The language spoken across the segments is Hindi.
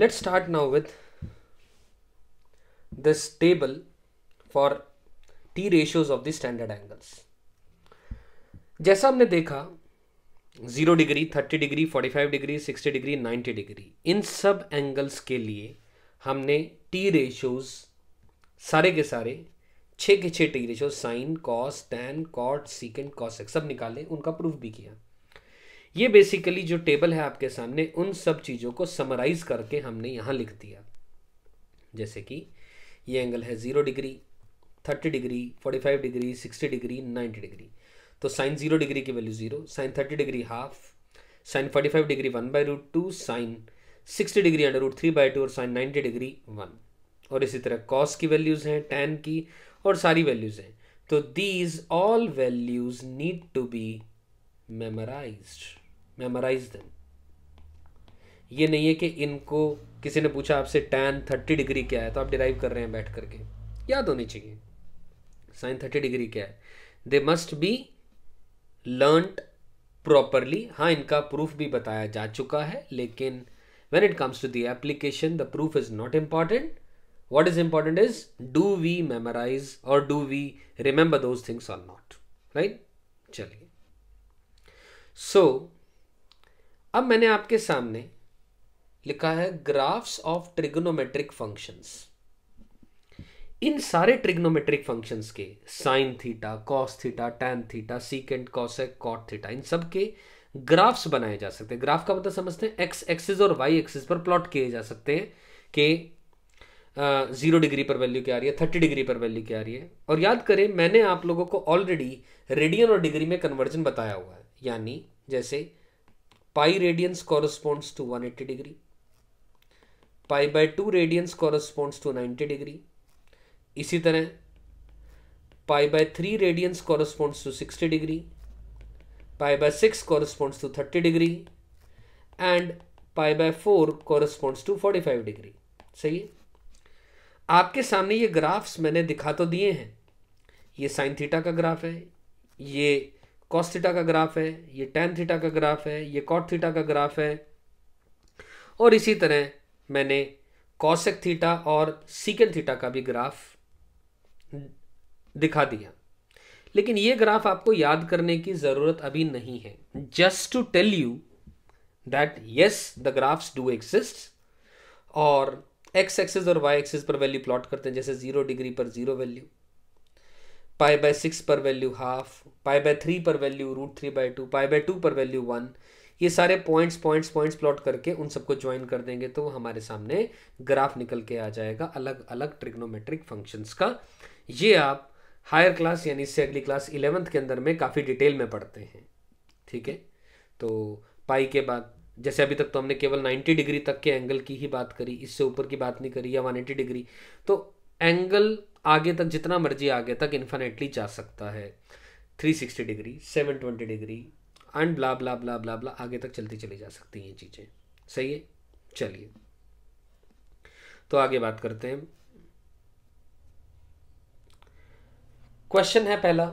let's start now with this table for t ratios of the standard angles जैसा हमने देखा zero degree thirty degree forty five degree sixty degree ninety degree इन सब एंगल्स के लिए हमने टी रेशोज सारे के सारे छः के छः T ratios sine cos tan cot secant cos सब निकाले उनका प्रूफ भी किया ये बेसिकली जो टेबल है आपके सामने उन सब चीज़ों को समराइज करके हमने यहाँ लिख दिया जैसे कि ये एंगल है zero degree thirty degree forty five degree sixty degree ninety degree तो साइन जीरो डिग्री की value zero sine thirty degree half sine forty five degree one by root two sine sixty degree under root three by two और साइन नाइन्टी डिग्री वन और इसी तरह कॉस की वैल्यूज़ हैं टेन की और सारी वैल्यूज़ हैं तो these all values need to be memorized memorize दिन ये नहीं है कि इनको किसी ने पूछा आपसे टैन थर्टी डिग्री क्या है तो आप डिराइव कर रहे हैं बैठ करके याद होनी चाहिए साइन थर्टी डिग्री क्या है they must be learn properly हाँ इनका प्रूफ भी बताया जा चुका है लेकिन when it comes to the the proof is not important what is important is do we memorize और do we remember those things are not right चलिए सो अब मैंने आपके सामने लिखा है ग्राफ्स ऑफ ट्रिग्नोमेट्रिक फंक्शंस इन सारे ट्रिग्नोमेट्रिक फंक्शंस के sine theta cos theta tan theta secant cosec cot theta इन सब के ग्राफ्स बनाए जा सकते हैं ग्राफ का मतलब समझते हैं एक्स एक्सिस और वाई एक्सिस पर प्लॉट किए जा सकते हैं कि जीरो डिग्री पर वैल्यू क्या आ रही है थर्टी डिग्री पर वैल्यू क्या आ रही है और याद करें मैंने आप लोगों को ऑलरेडी रेडियन और डिग्री में कन्वर्जन बताया हुआ है यानी जैसे pi radians corresponds to 180 degree pi by two radians corresponds to 90 degree इसी तरह pi by three radians corresponds to 60 degree pi by six corresponds to 30 degree and pi by four corresponds to 45 degree सही है आपके सामने ये ग्राफ्स मैंने दिखा तो दिए हैं ये साइन थीटा का ग्राफ है ये कॉस थीटा का ग्राफ है ये टेन थीटा का ग्राफ है ये कॉट थीटा का ग्राफ है और इसी तरह मैंने कॉसेक थीटा और सीकेंड थीटा का भी ग्राफ दिखा दिया लेकिन ये ग्राफ आपको याद करने की ज़रूरत अभी नहीं है just to tell you that yes the graphs do exist और एक्स एक्सिस और वाई एक्सिस पर वैल्यू प्लॉट करते हैं जैसे ज़ीरो डिग्री पर zero value pi by six पर value half pi by three पर value root three by two pi by two पर वैल्यू वन ये सारे पॉइंट्स पॉइंट्स पॉइंट्स प्लॉट करके उन सबको ज्वाइन कर देंगे तो हमारे सामने ग्राफ निकल के आ जाएगा अलग अलग ट्रिग्नोमेट्रिक फंक्शंस का ये आप हायर क्लास यानी इससे अगली क्लास इलेवंथ के अंदर में काफ़ी डिटेल में पढ़ते हैं ठीक है तो पाई के बाद जैसे अभी तक तो हमने केवल 90 डिग्री तक के एंगल की ही बात करी इससे ऊपर की बात नहीं करी या 180 डिग्री तो एंगल आगे तक जितना मर्जी आगे तक इन्फानेटली जा सकता है 360 degree 720 degree and blah blah blah blah blah आगे तक चलती चली जा सकती हैं चीज़ें सही है चलिए तो आगे बात करते हैं क्वेश्चन है पहला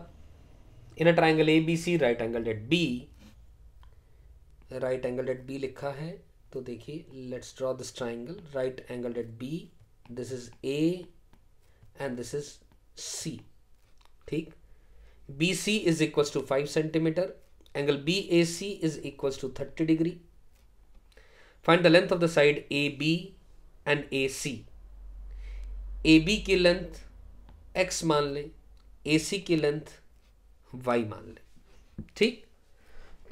in a triangle A B C right angle at B right angle at B लिखा है तो देखिए let's draw this triangle right angle at B this is A and this is C ठीक B C is equal to five centimetre angle B A C is equal to thirty degree find the length of the side A B and A C A B की लेंथ एक्स मान लें ए सी की लेंथ वाई मान लें ठीक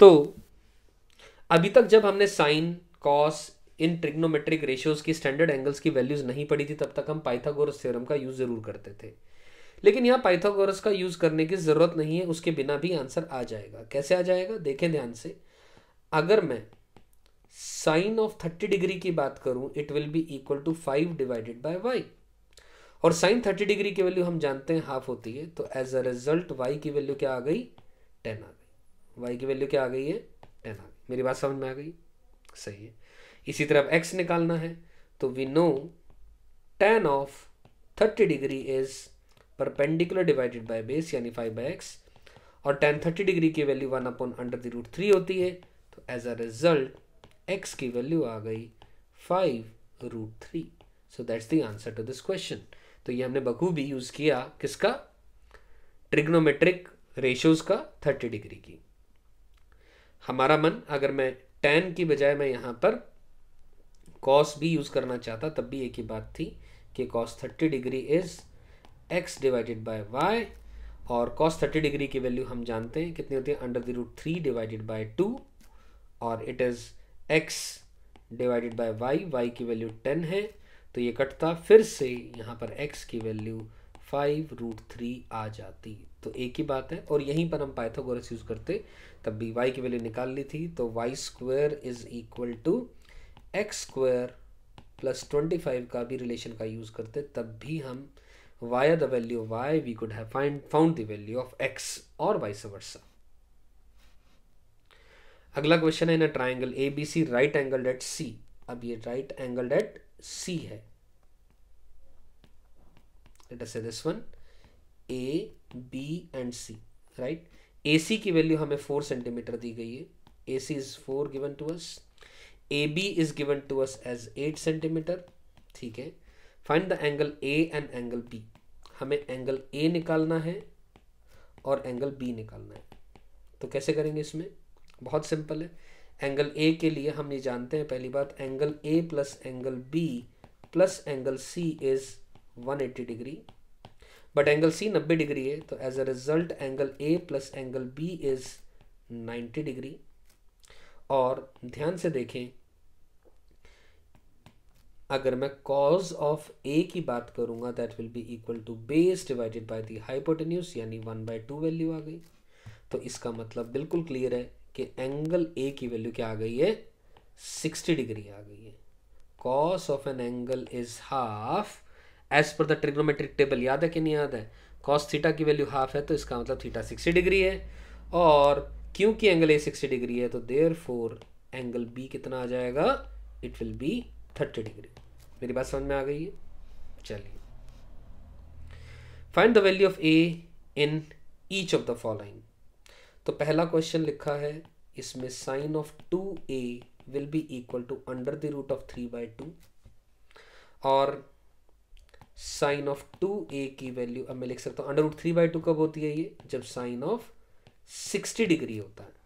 तो अभी तक जब हमने साइन कॉस इन ट्रिग्नोमेट्रिक रेशियोज की स्टैंडर्ड एंगल्स की वैल्यूज नहीं पड़ी थी तब तक हम पाइथागोरस थ्योरम का यूज जरूर करते थे लेकिन यहाँ पाइथागोरस का यूज करने की जरूरत नहीं है उसके बिना भी आंसर आ जाएगा कैसे आ जाएगा देखें ध्यान से अगर मैं साइन ऑफ थर्टी डिग्री की बात करूं it will be equal to five divided by Y और साइन थर्टी डिग्री की वैल्यू हम जानते हैं हाफ होती है तो एज अ रिजल्ट वाई की वैल्यू क्या आ गई टेन आ गई वाई की वैल्यू क्या आ गई है टेन आ गई मेरी बात समझ में आ गई सही है इसी तरह एक्स निकालना है तो we know tan of thirty degree is perpendicular divided by base यानी फाइव बाई एक्स और टेन थर्टी डिग्री की value one upon under the root three होती है तो एज अ रिजल्ट एक्स की वैल्यू आ गई five root three so that's the answer to this question तो ये हमने बखूबी यूज़ किया किसका ट्रिग्नोमेट्रिक रेशोज़ का थर्टी डिग्री की हमारा मन अगर मैं टेन की बजाय मैं यहाँ पर कॉस भी यूज़ करना चाहता तब भी एक ही बात थी कि cos thirty degree is X divided by Y और कॉस थर्टी डिग्री की वैल्यू हम जानते हैं कितनी होती है under the root three divided by two और it is X divided by Y Y की वैल्यू टेन है तो ये कटता फिर से यहाँ पर एक्स की वैल्यू फाइव रूट थ्री आ जाती तो एक ही बात है और यहीं पर हम पाइथागोरस यूज़ करते तब भी वाई की वैल्यू निकाल ली थी तो Y square is equal to X square plus twenty five का भी रिलेशन का यूज़ करते तब भी हम via the value of Y we could have find found the value of X और वाइस वर्सा अगला क्वेश्चन है in triangle A B C right angle at C अब ये राइट एंगल डेट सी है let us say this one a b and c right ac की वैल्यू हमें फोर सेंटीमीटर दी गई है A C is four given to us A B is given to us as eight centimetre ठीक है find the angle A and angle B हमें एंगल ए निकालना है और एंगल बी निकालना है तो कैसे करेंगे इसमें बहुत सिंपल है एंगल ए के लिए हम ये जानते हैं पहली बात angle A plus angle B plus angle C is 180 degree but angle C 90 degree है तो as a result angle A plus angle B is 90 degree और ध्यान से देखें अगर मैं कॉज ऑफ ए की बात करूंगा that will be equal to base divided by the hypotenuse यानी वन बाय टू वैल्यू आ गई तो इसका मतलब बिल्कुल क्लियर है कि एंगल ए की वैल्यू क्या आ गई है सिक्सटी डिग्री आ गई है cos of an angle is half as per the trigonometric table याद है कि नहीं याद है कॉस थीटा की वैल्यू हाफ है तो इसका मतलब थीटा सिक्सटी डिग्री है और क्योंकि एंगल ए सिक्सटी डिग्री है तो देयर फोर एंगल बी कितना आ जाएगा it will be thirty degree मेरी बात समझ में आ गई है चलिए find the value of A in each of the following तो पहला क्वेश्चन लिखा है इसमें sine of two A will be equal to under the root of three by two और साइन ऑफ टू ए की वैल्यू अब मैं लिख सकता हूँ under root three by two कब होती है ये जब साइन ऑफ सिक्सटी डिग्री होता है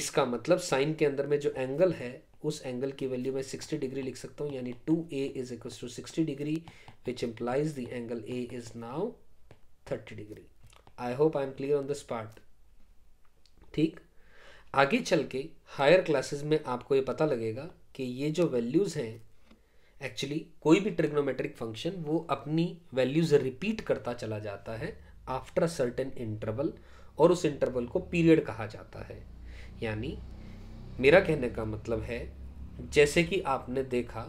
इसका मतलब साइन के अंदर में जो एंगल है उस एंगल की वैल्यू मैं 60 डिग्री लिख सकता हूँ यानी 2a A is equal to sixty degree which implies the angle a is now 30 degree I hope I am clear on this part ठीक आगे चल के हायर क्लासेस में आपको ये पता लगेगा कि ये जो वैल्यूज़ हैं एक्चुअली कोई भी ट्रिग्नोमेट्रिक फंक्शन वो अपनी वैल्यूज़ रिपीट करता चला जाता है आफ्टर सर्टेन इंटरवल और उस इंटरवल को पीरियड कहा जाता है यानी मेरा कहने का मतलब है जैसे कि आपने देखा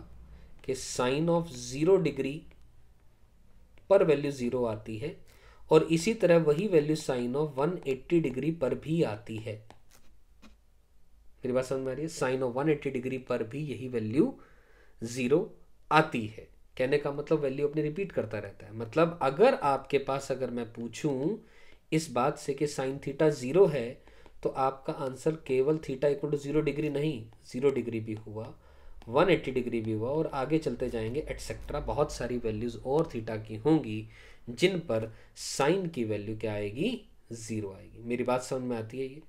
कि साइन ऑफ ज़ीरो डिग्री पर वैल्यू ज़ीरो आती है और इसी तरह वही वैल्यू साइन ऑफ 180 डिग्री पर भी आती है मेरी बात समझ में आ रही है साइन ऑफ 180 डिग्री पर भी यही वैल्यू ज़ीरो आती है कहने का मतलब वैल्यू अपने रिपीट करता रहता है मतलब अगर आपके पास अगर मैं पूछूं इस बात से कि साइन थीटा ज़ीरो है तो आपका आंसर केवल theta equal to zero degree नहीं ज़ीरो डिग्री भी हुआ वन एट्टी डिग्री भी हुआ और आगे चलते जाएंगे एटसेट्रा बहुत सारी वैल्यूज़ और थीटा की होंगी जिन पर साइन की वैल्यू क्या आएगी ज़ीरो आएगी मेरी बात समझ में आती है ये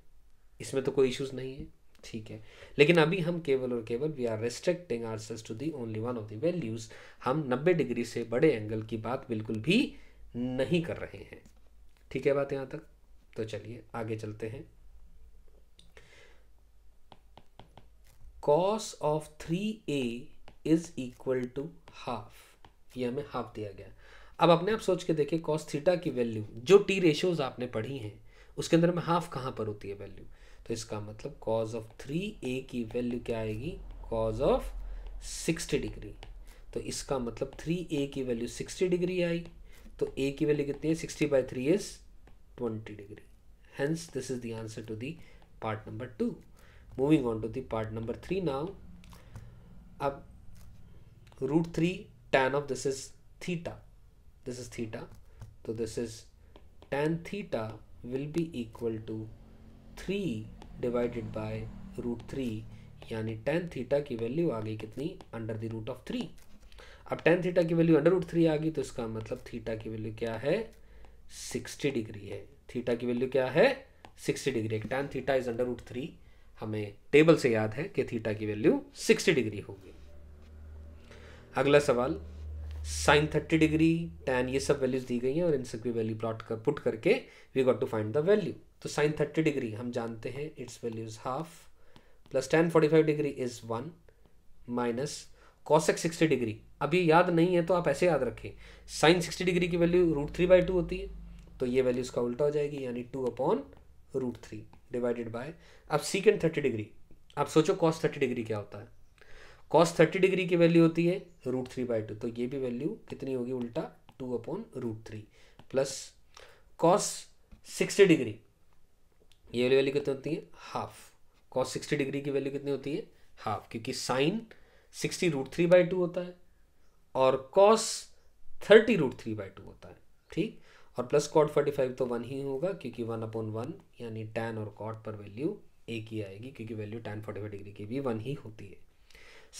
इसमें तो कोई इश्यूज़ नहीं है ठीक है लेकिन अभी हम केवल और केवल we are restricting ourselves to the only one of the values हम नब्बे डिग्री से बड़े एंगल की बात बिल्कुल भी नहीं कर रहे हैं ठीक है बात यहाँ तक तो चलिए आगे चलते हैं cos of three A is equal to half ये हमें हाफ दिया गया अब अपने आप सोच के देखिए कॉस थीटा की वैल्यू जो टी रेशियोज आपने पढ़ी हैं उसके अंदर में हाफ कहाँ पर होती है वैल्यू तो इसका मतलब कॉज ऑफ थ्री ए की वैल्यू क्या आएगी कॉज ऑफ सिक्सटी डिग्री तो इसका मतलब थ्री ए की वैल्यू सिक्सटी डिग्री आई तो ए की वैल्यू कितनी है sixty by three is twenty degree hence this is the answer to the part number two moving on to the number three now अब root three 3 of this is theta this is theta तो this is tan theta will be equal to three divided divided root three यानी टेन थीटा की वैल्यू आ गई कितनी under the root of three अब टेन थीटा की वैल्यू अंडर रूट थ्री आ गई तो इसका मतलब थीटा की वैल्यू क्या है सिक्सटी डिग्री है थीटा की वैल्यू क्या है sixty degree tan theta is under root three हमें टेबल से याद है कि थीटा की वैल्यू 60 डिग्री होगी अगला सवाल साइन 30 डिग्री टैन ये सब वैल्यूज दी गई हैं और इन सब की वैल्यू प्लॉट कर पुट करके we got to find the value तो साइन 30 डिग्री हम जानते हैं its values half plus tan forty degree is one minus cosec sixty degree अभी याद नहीं है तो आप ऐसे याद रखें साइन सिक्सटी डिग्री की value root three by two होती है तो ये वैल्यू इसका उल्टा हो जाएगी यानी two upon root three divided by अब सीकेंड थर्टी डिग्री आप सोचो कॉस थर्टी डिग्री क्या होता है कॉस थर्टी डिग्री की वैल्यू होती है रूट थ्री बाई टू तो ये भी वैल्यू कितनी होगी उल्टा two upon root three plus cos sixty degree ये वाली वैल्यू कितनी होती है हाफ कॉस सिक्सटी डिग्री की वैल्यू कितनी होती है हाफ क्योंकि sine sixty root three by two होता है और cos thirty root three by two होता है ठीक और प्लस कॉट फोर्टी फाइव तो वन ही होगा क्योंकि वन अपॉन वन यानी टेन और कॉट पर वैल्यू एक ही आएगी क्योंकि value tan forty five degree की भी वन ही होती है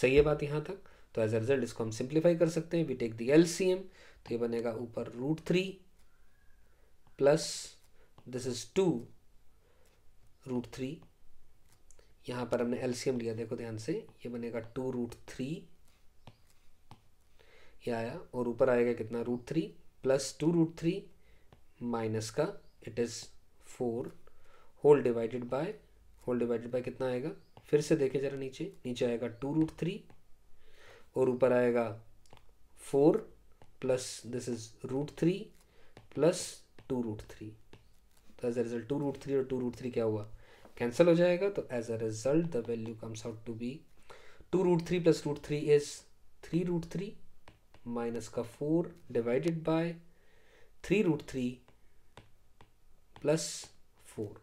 सही है बात यहाँ तक तो एज ए रिजल्ट इसको हम सिंप्लीफाई कर सकते हैं we take the L C M तो ये बनेगा ऊपर root three plus this is two root three यहाँ पर हमने एम लिया देखो ध्यान से ये बनेगा टू रूट थ्री ये आया और ऊपर आएगा कितना root three plus two root three minus का it is four whole divided by whole divided by कितना आएगा फिर से देखें ज़रा नीचे नीचे आएगा टू रूट थ्री और ऊपर आएगा four plus this is root three plus two root three तो as a result two root three और टू रूट थ्री क्या हुआ कैंसिल हो जाएगा तो as a result the value comes out to be two root three plus root three is three root three minus का four divided by three root three plus four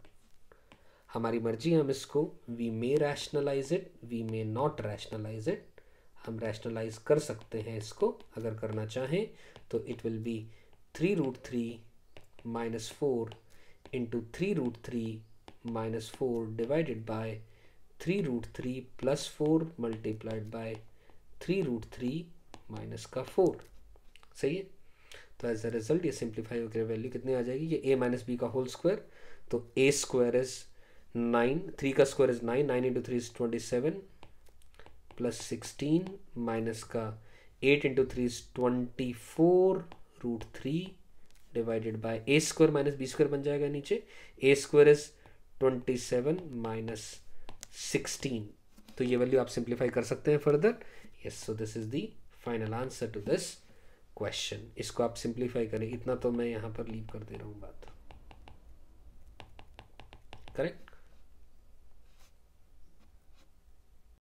हमारी मर्जी हम इसको we may rationalize it we may not rationalize it हम रैशनलाइज कर सकते हैं इसको अगर करना चाहें तो it will be three root three minus four into three root three minus four divided by three root three plus four multiplied by three root three minus का फोर सही है तो एज अ रिजल्ट ये सिंप्लीफाई होकर वैल्यू कितनी आ जाएगी ये ए माइनस बी का होल स्क्वायर तो A square is nine three का square is nine nine into three is twenty seven plus sixteen minus का eight into three is twenty four root three divided by A square minus B square बन जाएगा नीचे A square is twenty seven minus sixteen तो ये वैल्यू आप सिंप्लीफाई कर सकते हैं further yes so this is the final answer to this question इसको आप सिंप्लीफाई करें इतना तो मैं यहां पर लीव कर दे रहा हूं बात करेक्ट